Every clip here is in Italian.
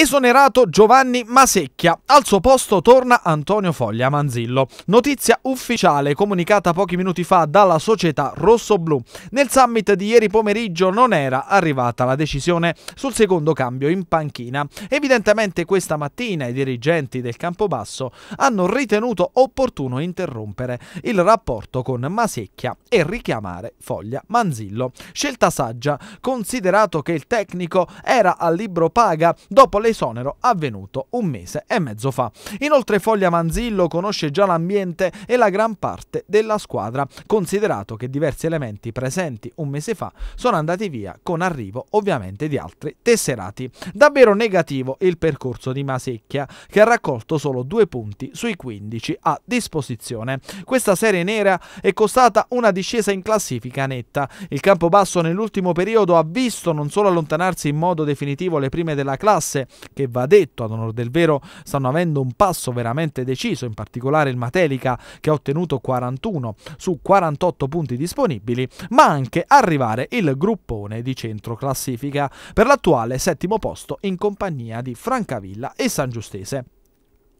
Esonerato Giovanni Masecchia, al suo posto torna Antonio Foglia Manzillo. Notizia ufficiale comunicata pochi minuti fa dalla società rossoblu. Nel summit di ieri pomeriggio non era arrivata la decisione sul secondo cambio in panchina. Evidentemente questa mattina i dirigenti del Campobasso hanno ritenuto opportuno interrompere il rapporto con Masecchia e richiamare Foglia Manzillo. Scelta saggia, considerato che il tecnico era a libro paga dopo le l'esonero avvenuto un mese e mezzo fa. Inoltre Foglia Manzillo conosce già l'ambiente e la gran parte della squadra, considerato che diversi elementi presenti un mese fa sono andati via con arrivo ovviamente di altri tesserati. Davvero negativo il percorso di Masecchia, che ha raccolto solo due punti sui 15 a disposizione. Questa serie nera è costata una discesa in classifica netta. Il campo basso nell'ultimo periodo ha visto non solo allontanarsi in modo definitivo le prime della classe, che va detto ad onore del vero stanno avendo un passo veramente deciso, in particolare il Matelica che ha ottenuto 41 su 48 punti disponibili, ma anche arrivare il gruppone di centro classifica per l'attuale settimo posto in compagnia di Francavilla e San Giustese.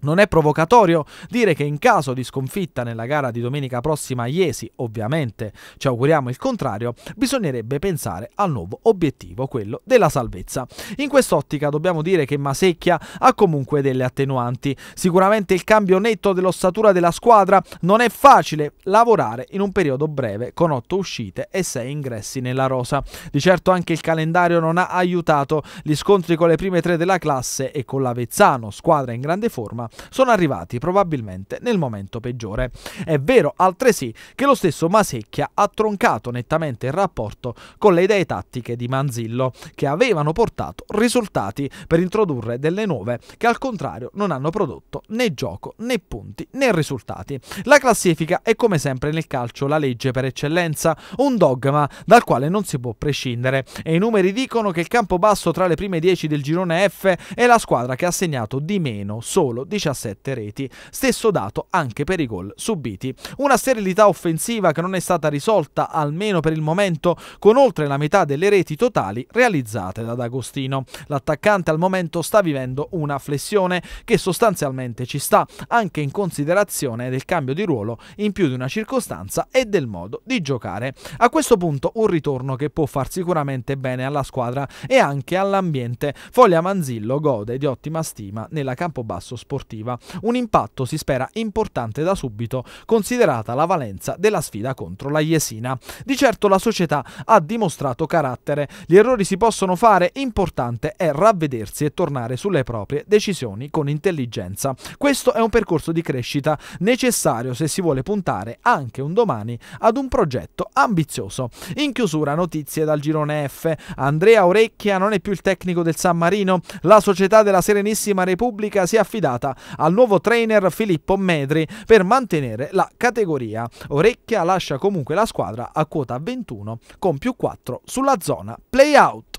Non è provocatorio dire che in caso di sconfitta nella gara di domenica prossima a Iesi, ovviamente ci auguriamo il contrario, bisognerebbe pensare al nuovo obiettivo, quello della salvezza. In quest'ottica dobbiamo dire che Masecchia ha comunque delle attenuanti. Sicuramente il cambio netto dell'ossatura della squadra non è facile lavorare in un periodo breve con 8 uscite e 6 ingressi nella rosa. Di certo anche il calendario non ha aiutato gli scontri con le prime tre della classe e con l'Avezzano, squadra in grande forma, sono arrivati probabilmente nel momento peggiore. È vero altresì che lo stesso Masecchia ha troncato nettamente il rapporto con le idee tattiche di Manzillo, che avevano portato risultati per introdurre delle nuove che al contrario non hanno prodotto né gioco né punti né risultati. La classifica è come sempre nel calcio la legge per eccellenza, un dogma dal quale non si può prescindere e i numeri dicono che il campo basso tra le prime 10 del girone F è la squadra che ha segnato di meno solo 18 17 reti. Stesso dato anche per i gol subiti. Una sterilità offensiva che non è stata risolta almeno per il momento con oltre la metà delle reti totali realizzate da D'Agostino. L'attaccante al momento sta vivendo una flessione che sostanzialmente ci sta anche in considerazione del cambio di ruolo in più di una circostanza e del modo di giocare. A questo punto un ritorno che può far sicuramente bene alla squadra e anche all'ambiente. Foglia Manzillo gode di ottima stima nella Campobasso sportiva sportiva. Un impatto si spera importante da subito, considerata la valenza della sfida contro la Jesina. Di certo la società ha dimostrato carattere, gli errori si possono fare, importante è ravvedersi e tornare sulle proprie decisioni con intelligenza. Questo è un percorso di crescita necessario se si vuole puntare anche un domani ad un progetto ambizioso. In chiusura notizie dal girone F. Andrea Orecchia non è più il tecnico del San Marino. La società della Serenissima Repubblica si è affidata al nuovo trainer Filippo Medri per mantenere la categoria. Orecchia lascia comunque la squadra a quota 21 con più 4 sulla zona playout.